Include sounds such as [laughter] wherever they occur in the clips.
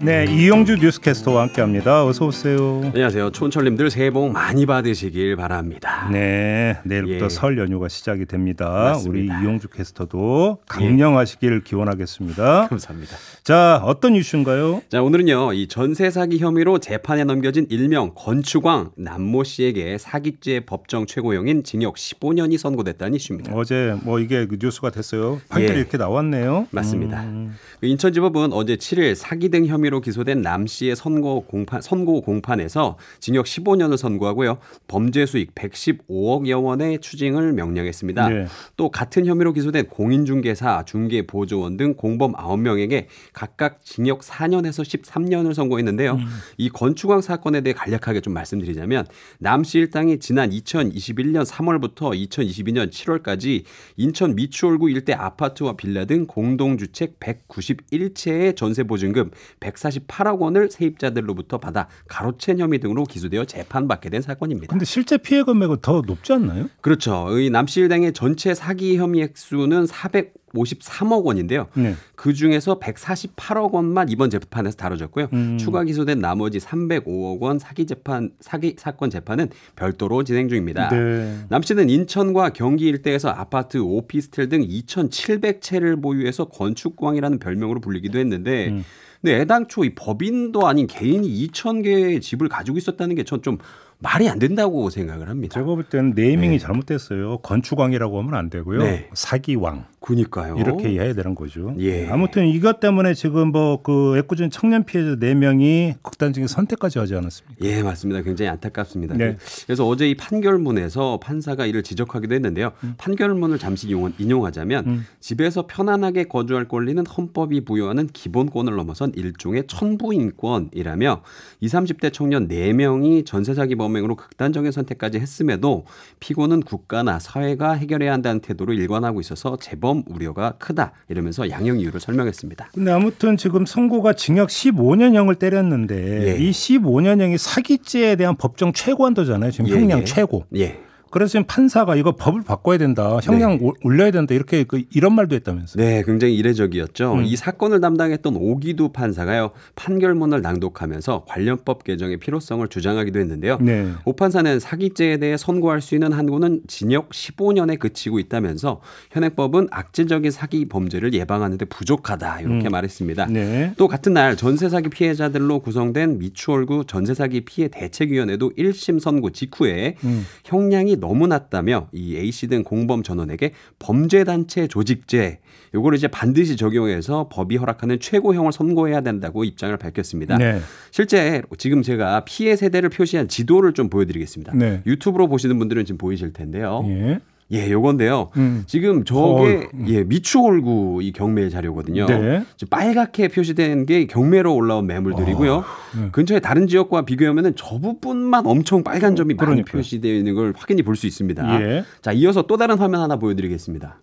네, 이용주 뉴스캐스터와 함께합니다. 어서 오세요. 안녕하세요. 촌철님들 새해 복 많이 받으시길 바랍니다. 네, 내일부터 예. 설 연휴가 시작이 됩니다. 맞습니다. 우리 이용주 캐스터도 예. 강령하시길 예. 기원하겠습니다. [laughs] 감사합니다. 자, 어떤 이슈인가요? 자, 오늘은요. 이 전세 사기 혐의로 재판에 넘겨진 일명 건축왕 남모 씨에게 사기죄 법정 최고형인 징역 15년이 선고됐다는 이슈입니다. 어제 뭐 이게 그 뉴스가 됐어요. 판결이 예. 이렇게 나왔네요. 맞습니다. 음. 그 인천지법은 어제 7일 사기 등 혐의 혐의로 기소된 남 씨의 선고 공판 선고 공판에서 징역 15년을 선고하고요. 범죄 수익 115억여 원의 추징을 명령했습니다. 네. 또 같은 혐의로 기소된 공인중개사, 중개보조원 등 공범 9명에게 각각 징역 4년에서 13년을 선고했는데요. 음. 이 건축왕 사건에 대해 간략하게 좀 말씀드리자면 남 씨 일당이 지난 2021년 3월부터 2022년 7월까지 인천 미추홀구 일대 아파트와 빌라 등 공동주택 191채의 전세보증금 148억 원을 세입자들로부터 받아 가로챈 혐의 등으로 기소되어 재판받게 된 사건입니다. 근데 실제 피해 금액은 더 높지 않나요? 그렇죠. 이남씨일당의 전체 사기 혐의 액수는 400 53억 원인데요. 네. 그 중에서 148억 원만 이번 재판에서 다뤄졌고요. 음. 추가 기소된 나머지 305억 원 사기 재판 사기 사건 재판은 별도로 진행 중입니다. 네. 남 씨는 인천과 경기 일대에서 아파트, 오피스텔 등 2,700채를 보유해서 건축광이라는 별명으로 불리기도 했는데 음. 근데 애당초 이 법인도 아닌 개인이 2천 개의 집을 가지고 있었다는 게전좀 말이 안 된다고 생각을 합니다. 제가 볼 때는 네이밍이 네. 잘못됐어요. 건축왕이라고 하면 안 되고요. 네. 사기왕. 그니까요. 이렇게 해야 되는 거죠. 예. 아무튼 이것 때문에 지금 뭐 그 애꿎은 청년 피해자 4명이 극단적인 선택까지 하지 않았습니까? 예, 맞습니다. 굉장히 안타깝습니다. 네. 그래서 어제 이 판결문에서 판사가 이를 지적하기도 했는데요. 음. 판결문을 잠시 인용하자면 음. 집에서 편안하게 거주할 권리는 헌법이 부여하는 기본권을 넘어선 일종의 천부인권이라며 2 30대 청년 4명이 전세 사기 범 범행으로 극단적인 선택까지 했음에도 피고는 국가나 사회가 해결해야 한다는 태도로 일관하고 있어서 재범 우려가 크다 이러면서 양형 이유를 설명했습니다. 근데 아무튼 지금 선고가 징역 15년형을 때렸는데 예. 이 15년형이 사기죄에 대한 법정 최고한도잖아요. 지금 예, 형량 예. 최고. 예. 그래서 지금 판사가 이거 법을 바꿔야 된다, 형량 네. 올려야 된다 이렇게 그 이런 말도 했다면서요? 네, 굉장히 이례적이었죠. 음. 이 사건을 담당했던 오기두 판사가요 판결문을 낭독하면서 관련법 개정의 필요성을 주장하기도 했는데요. 네. 오 판사는 사기죄에 대해 선고할 수 있는 한구는 징역 15년에 그치고 있다면서 현행법은 악질적인 사기 범죄를 예방하는데 부족하다 이렇게 음. 말했습니다. 네. 또 같은 날 전세 사기 피해자들로 구성된 미추홀구 전세 사기 피해 대책위원회도 1심 선고 직후에 음. 형량이 너무 낮다며 이 A씨 등 공범 전원에게 범죄단체 조직죄 요거를 이제 반드시 적용해서 법이 허락하는 최고형을 선고해야 된다고 입장을 밝혔습니다. 네. 실제 지금 제가 피해 세대를 표시한 지도를 좀 보여드리겠습니다. 네. 유튜브로 보시는 분들은 지금 보이실 텐데요. 예. 예, 요건데요. 음. 지금 저게 어, 예, 미추홀구 이경매 자료거든요. 네. 빨갛게 표시된 게 경매로 올라온 매물들이고요. 어, 근처에 다른 지역과 비교하면은 저부분만 엄청 빨간 점이 어, 많이 표시되어 있는 걸 확인히 볼수 있습니다. 예. 자, 이어서 또 다른 화면 하나 보여드리겠습니다.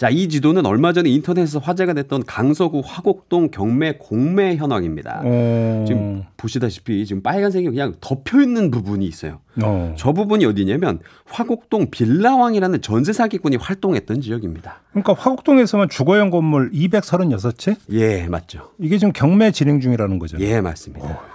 자, 이 지도는 얼마 전에 인터넷에서 화제가 됐던 강서구 화곡동 경매 공매 현황입니다. 어... 지금 보시다시피 지금 빨간색이 그냥 덮여 있는 부분이 있어요. 어... 저 부분이 어디냐면 화곡동 빌라왕이라는 전세 사기꾼이 활동했던 지역입니다. 그러니까 화곡동에서만 주거용 건물 236채? 예, 맞죠. 이게 지금 경매 진행 중이라는 거죠. 예, 맞습니다. 어...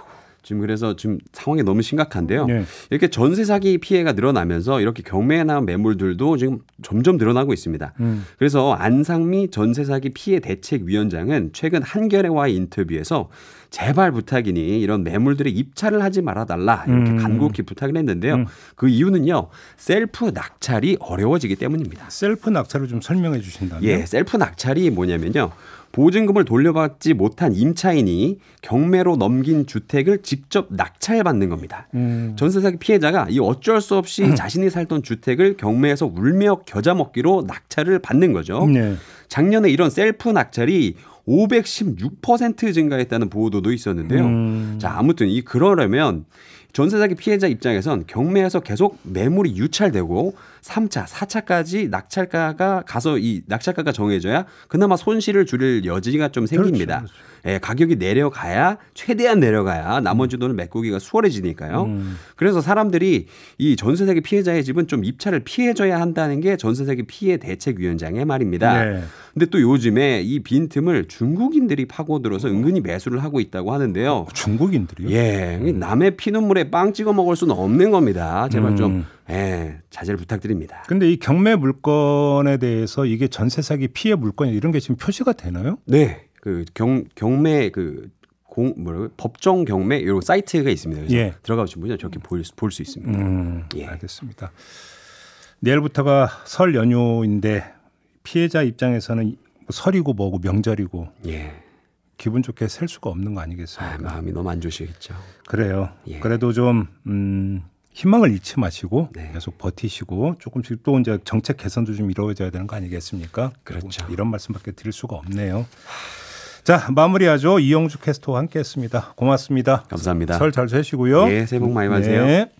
지금 그래서 지금 상황이 너무 심각한데요. 네. 이렇게 전세 사기 피해가 늘어나면서 이렇게 경매나 매물들도 지금 점점 늘어나고 있습니다. 음. 그래서 안상미 전세 사기 피해 대책 위원장은 최근 한겨레와의 인터뷰에서 제발 부탁이니 이런 매물들의 입찰을 하지 말아달라 이렇게 음. 간곡히 부탁을 했는데요. 음. 그 이유는요 셀프 낙찰이 어려워지기 때문입니다. 셀프 낙찰을 좀 설명해 주신다면? 예, 셀프 낙찰이 뭐냐면요 보증금을 돌려받지 못한 임차인이 경매로 넘긴 주택을 직접 낙찰받는 겁니다. 음. 전세 사기 피해자가 이 어쩔 수 없이 음. 자신이 살던 주택을 경매에서 울며 겨자 먹기로 낙찰을 받는 거죠. 네. 작년에 이런 셀프 낙찰이 516% 증가했다는 보도도 있었는데요. 음. 자, 아무튼 이 그러려면 전세 사기 피해자 입장에선 경매에서 계속 매물이 유찰되고 3차, 4차까지 낙찰가가 가서 이 낙찰가가 정해져야 그나마 손실을 줄일 여지가 좀 그렇죠, 생깁니다. 그렇죠, 예, 가격이 내려가야 최대한 내려가야 나머지 음. 돈을 메꾸기가 수월해지니까요. 음. 그래서 사람들이 이 전세 사기 피해자의 집은 좀 입찰을 피해줘야 한다는 게 전세 사기 피해 대책위원장의 말입니다. 네. 근데 또 요즘에 이 빈틈을 중국인들이 파고들어서 어. 은근히 매수를 하고 있다고 하는데요. 중국인들이요? 예, 음. 남의 피눈물에 빵 찍어 먹을 수는 없는 겁니다. 제발 음. 좀 예, 자제를 부탁드립니다. 근데 이 경매 물건에 대해서 이게 전세 사기 피해 물건 이런 게 지금 표시가 되나요? 네. 그 경, 경매 그 공, 뭐라고 법정 경매 이런 사이트가 있습니다. 그래서 예. 들어가시면 저렇게 볼수 볼수 있습니다. 음, 예. 알겠습니다. 내일부터가 설 연휴인데 피해자 입장에서는 뭐 설이고 뭐고 명절이고 예. 기분 좋게 셀 수가 없는 거 아니겠습니까? 아, 마음이 너무 안 좋으시겠죠. 그래요. 예. 그래도 좀 음, 희망을 잃지 마시고 네. 계속 버티시고 조금씩 또 이제 정책 개선도 좀 이루어져야 되는 거 아니겠습니까? 그렇죠. 이런 말씀밖에 드릴 수가 없네요. 자 마무리하죠. 이영주 캐스터와 함께했습니다. 고맙습니다. 감사합니다. 설잘 되시고요. 예, 새해 복 많이 받으세요. 네.